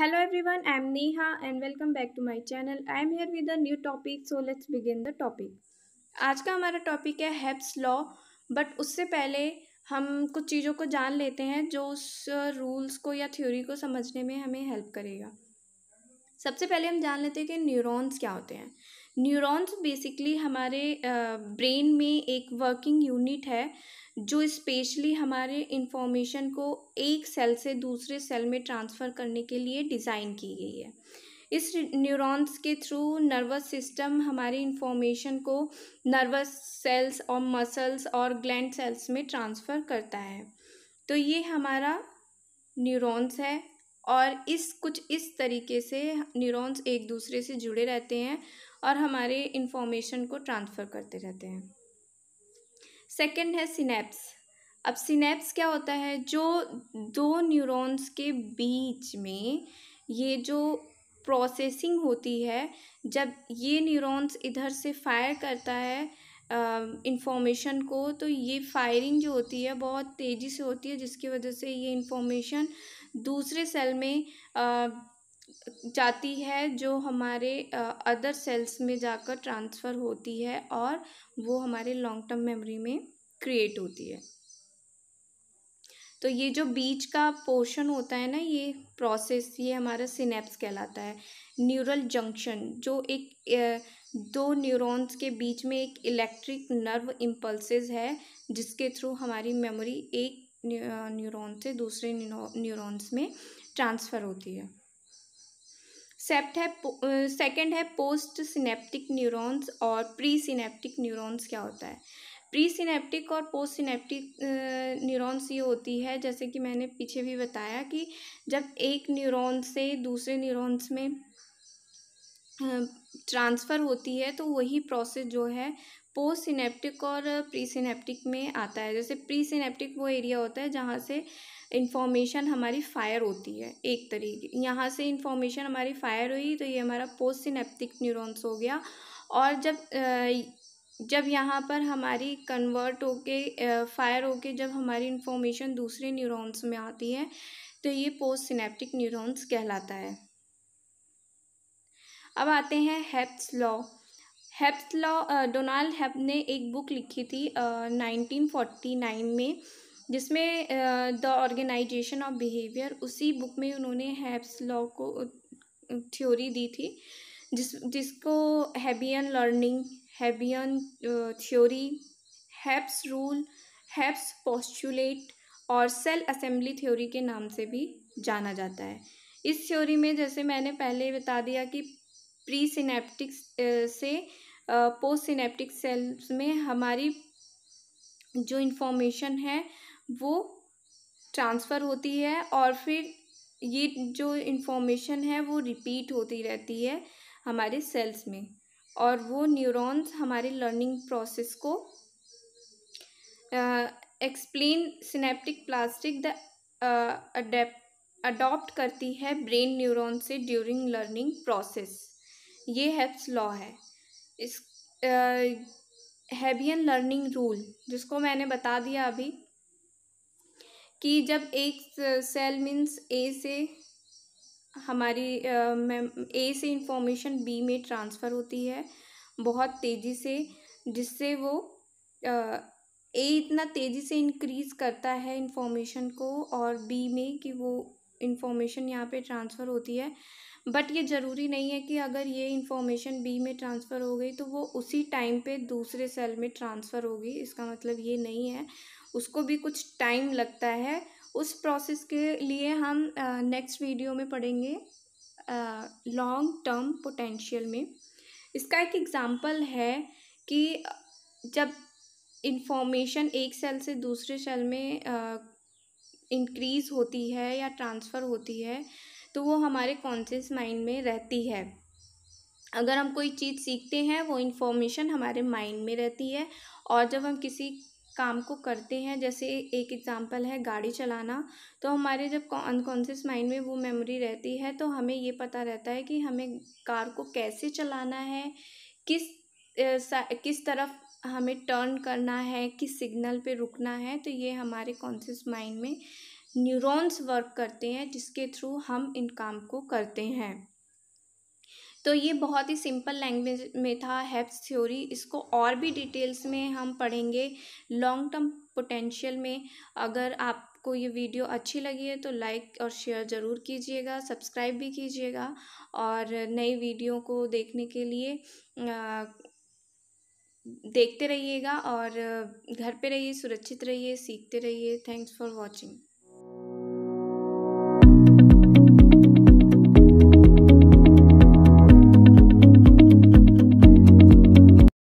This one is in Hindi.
hello everyone I am Neha and welcome back to my channel I am here with a new topic so let's begin the topic आज का हमारा टॉपिक है हेप्स लॉ बट उससे पहले हम कुछ चीज़ों को जान लेते हैं जो उस रूल्स को या थ्योरी को समझने में हमें हेल्प करेगा सबसे पहले हम जान लेते हैं कि न्यूरॉन्स क्या होते हैं न्यूरॉन्स बेसिकली हमारे ब्रेन में एक वर्किंग यूनिट है जो स्पेशली हमारे इंफॉर्मेशन को एक सेल से दूसरे सेल में ट्रांसफ़र करने के लिए डिज़ाइन की गई है इस न्यूरॉन्स के थ्रू नर्वस सिस्टम हमारी इंफॉर्मेशन को नर्वस सेल्स और मसल्स और ग्लैंड सेल्स में ट्रांसफ़र करता है तो ये हमारा न्यूरॉन्स है और इस कुछ इस तरीके से न्यूरॉन्स एक दूसरे से जुड़े रहते हैं और हमारे इन्फॉर्मेशन को ट्रांसफ़र करते रहते हैं सेकंड है सिनेप्स अब सिनेप्स क्या होता है जो दो न्यूरॉन्स के बीच में ये जो प्रोसेसिंग होती है जब ये न्यूरॉन्स इधर से फायर करता है इंफॉर्मेशन को तो ये फायरिंग जो होती है बहुत तेज़ी से होती है जिसकी वजह से ये uh, दूसरे सेल में जाती है जो हमारे अदर सेल्स में जाकर ट्रांसफ़र होती है और वो हमारे लॉन्ग टर्म मेमोरी में क्रिएट होती है तो ये जो बीच का पोर्शन होता है ना ये प्रोसेस ये हमारा सिनेप्स कहलाता है न्यूरल जंक्शन जो एक दो न्यूरॉन्स के बीच में एक इलेक्ट्रिक नर्व इम्पल्सेस है जिसके थ्रू हमारी मेमोरी एक न्यूरॉन से दूसरे न्यूरॉन्स में ट्रांसफ़र होती है सेप्ट है सेकंड है पोस्ट सिनेप्टिक न्यूरॉन्स और प्री सिनेप्टिक न्यूरॉन्स क्या होता है प्री सिनेप्टिक और पोस्ट सिनेप्टिक न्यूरॉन्स ये होती है जैसे कि मैंने पीछे भी बताया कि जब एक न्यूरॉन से दूसरे न्यूरॉन्स में ट्रांसफ़र होती है तो वही प्रोसेस जो है पोस्ट सिनेप्टिक और प्री सिनेप्टिक में आता है जैसे प्री सिनेप्टिक वो एरिया होता है जहाँ से इन्फॉर्मेशन हमारी फायर होती है एक तरीके यहाँ से इन्फॉर्मेशन हमारी फायर हुई तो ये हमारा पोस्ट सिनेप्टिक न्यूरॉन्स हो गया और जब जब यहाँ पर हमारी कन्वर्ट होके फायर होके जब हमारी इन्फॉर्मेशन दूसरे न्यूरॉन्स में आती है तो ये पोस्ट सिनेप्टिक न्यूरॉन्स कहलाता है अब आते हैं Hebb's law Hebb's law Donald Hebb ने एक बुक लिखी थी नाइनटीन फोर्टी नाइन में जिसमें द ऑर्गेनाइजेशन ऑफ बिहेवियर उसी बुक में उन्होंने हैप्स लॉ को थ्योरी दी थी जिस जिसको Hebbian learning Hebbian theory Hebb's rule Hebb's postulate और सेल असेंबली थ्योरी के नाम से भी जाना जाता है इस थ्योरी में जैसे मैंने पहले बता दिया कि प्री सिनेप्टिक से पोस्ट सिनेप्टिक सेल्स में हमारी जो इन्फॉर्मेशन है वो ट्रांसफ़र होती है और फिर ये जो इन्फॉर्मेशन है वो रिपीट होती रहती है हमारे सेल्स में और वो न्यूरॉन्स हमारे लर्निंग प्रोसेस को explain synaptic plasticity adopt करती है ब्रेन न्यूरॉन से ड्यूरिंग लर्निंग प्रोसेस ये हैब्स लॉ है इस हैबियन लर्निंग रूल जिसको मैंने बता दिया अभी कि जब एक सेल मीन्स ए से हमारी ए से इंफॉर्मेशन बी में ट्रांसफ़र होती है बहुत तेज़ी से जिससे वो ए इतना तेज़ी से इंक्रीज़ करता है इंफॉर्मेशन को और बी में कि वो इन्फॉर्मेशन यहाँ पे ट्रांसफ़र होती है बट ये ज़रूरी नहीं है कि अगर ये इन्फॉर्मेशन बी में ट्रांसफ़र हो गई तो वो उसी टाइम पे दूसरे सेल में ट्रांसफ़र होगी इसका मतलब ये नहीं है उसको भी कुछ टाइम लगता है उस प्रोसेस के लिए हम नेक्स्ट वीडियो में पढ़ेंगे लॉन्ग टर्म पोटेंशियल में इसका एक एग्ज़ाम्पल है कि जब इन्फॉर्मेशन एक सेल से दूसरे सेल में आ, इंक्रीज़ होती है या ट्रांसफ़र होती है तो वो हमारे कॉन्शियस माइंड में रहती है अगर हम कोई चीज़ सीखते हैं वो इन्फॉर्मेशन हमारे माइंड में रहती है और जब हम किसी काम को करते हैं जैसे एक एग्ज़ाम्पल है गाड़ी चलाना तो हमारे जब अनकॉन्शियस माइंड में वो मेमोरी रहती है तो हमें ये पता रहता है कि हमें कार को कैसे चलाना है किस किस तरफ हमें टर्न करना है किस सिग्नल पे रुकना है तो ये हमारे कॉन्शियस माइंड में न्यूरॉन्स वर्क करते हैं जिसके थ्रू हम इन काम को करते हैं तो ये बहुत ही सिंपल लैंग्वेज में था हैप्स थ्योरी इसको और भी डिटेल्स में हम पढ़ेंगे लॉन्ग टर्म पोटेंशियल में अगर आपको ये वीडियो अच्छी लगी है तो लाइक और शेयर ज़रूर कीजिएगा सब्सक्राइब भी कीजिएगा और नई वीडियो को देखने के लिए आ, देखते रहिएगा और घर पे रहिए सुरक्षित रहिए सीखते रहिए थैंक्स फॉर वॉचिंग